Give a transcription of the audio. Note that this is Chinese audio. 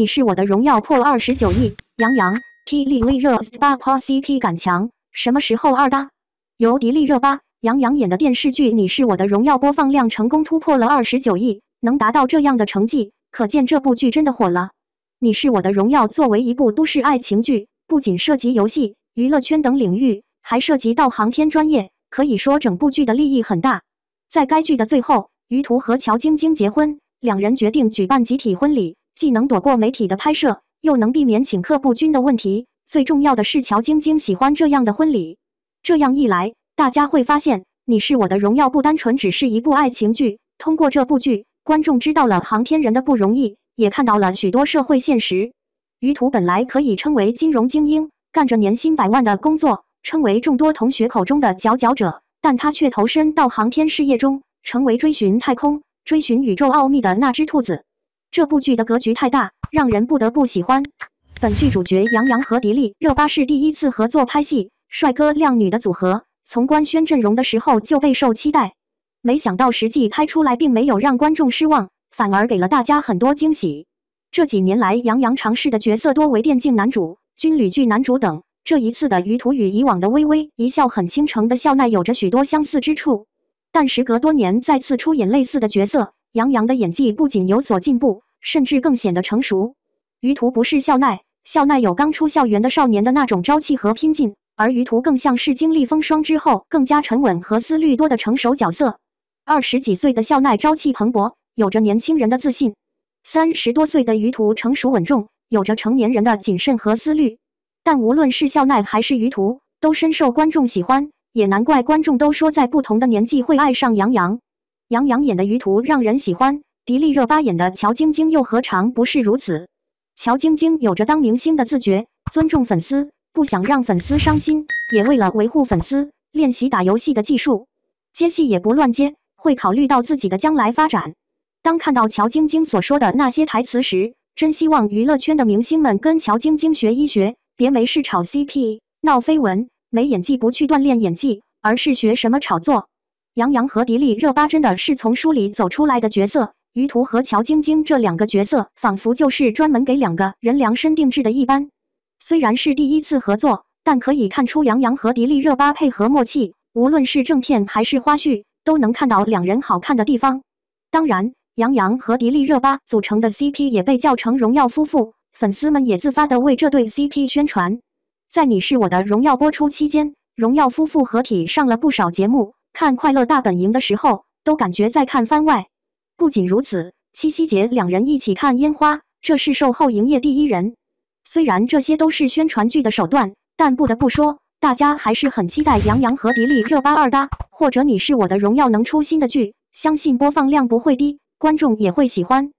《你是我的荣耀》破二十九亿，杨洋、迪丽热巴 CP 感强，什么时候二搭？由迪丽热巴、杨洋演的电视剧《你是我的荣耀》播放量成功突破了二十九亿，能达到这样的成绩，可见这部剧真的火了。《你是我的荣耀》作为一部都市爱情剧，不仅涉及游戏、娱乐圈等领域，还涉及到航天专业，可以说整部剧的利益很大。在该剧的最后，于途和乔晶晶结婚，两人决定举办集体婚礼。既能躲过媒体的拍摄，又能避免请客不均的问题。最重要的是，乔晶晶喜欢这样的婚礼。这样一来，大家会发现，《你是我的荣耀》不单纯只是一部爱情剧。通过这部剧，观众知道了航天人的不容易，也看到了许多社会现实。于途本来可以称为金融精英，干着年薪百万的工作，成为众多同学口中的佼佼者，但他却投身到航天事业中，成为追寻太空、追寻宇宙奥秘的那只兔子。这部剧的格局太大，让人不得不喜欢。本剧主角杨洋和迪丽热巴是第一次合作拍戏，帅哥靓女的组合，从官宣阵容的时候就备受期待。没想到实际拍出来并没有让观众失望，反而给了大家很多惊喜。这几年来，杨洋尝试的角色多为电竞男主、军旅剧男主等，这一次的于途与以往的微微一笑很倾城的笑奈有着许多相似之处，但时隔多年再次出演类似的角色。杨洋的演技不仅有所进步，甚至更显得成熟。于途不是笑奈，笑奈有刚出校园的少年的那种朝气和拼劲，而于途更像是经历风霜之后更加沉稳和思虑多的成熟角色。二十几岁的笑奈朝气蓬勃，有着年轻人的自信；三十多岁的于途成熟稳重，有着成年人的谨慎和思虑。但无论是笑奈还是于途，都深受观众喜欢，也难怪观众都说在不同的年纪会爱上杨洋。杨洋演的余途让人喜欢，迪丽热巴演的乔晶晶又何尝不是如此？乔晶晶有着当明星的自觉，尊重粉丝，不想让粉丝伤心，也为了维护粉丝，练习打游戏的技术，接戏也不乱接，会考虑到自己的将来发展。当看到乔晶晶所说的那些台词时，真希望娱乐圈的明星们跟乔晶晶学一学，别没事炒 CP 闹绯闻，没演技不去锻炼演技，而是学什么炒作。杨洋和迪丽热巴真的是从书里走出来的角色，于途和乔晶晶这两个角色仿佛就是专门给两个人量身定制的一般。虽然是第一次合作，但可以看出杨洋和迪丽热巴配合默契，无论是正片还是花絮，都能看到两人好看的地方。当然，杨洋和迪丽热巴组成的 CP 也被叫成“荣耀夫妇”，粉丝们也自发的为这对 CP 宣传。在《你是我的荣耀》播出期间，荣耀夫妇合体上了不少节目。看《快乐大本营》的时候，都感觉在看番外。不仅如此，七夕节两人一起看烟花，这是售后营业第一人。虽然这些都是宣传剧的手段，但不得不说，大家还是很期待杨洋和迪丽热巴二搭。或者你是我的荣耀能出新的剧，相信播放量不会低，观众也会喜欢。